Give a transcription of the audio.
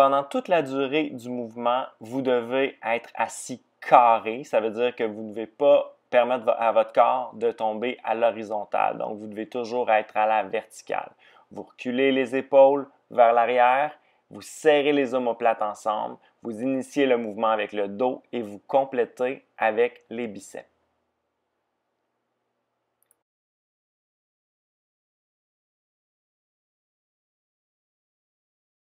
pendant toute la durée du mouvement, vous devez être assis carré. Ça veut dire que vous ne devez pas permettre à votre corps de tomber à l'horizontale. Donc, vous devez toujours être à la verticale. Vous reculez les épaules vers l'arrière, vous serrez les omoplates ensemble, vous initiez le mouvement avec le dos et vous complétez avec les biceps.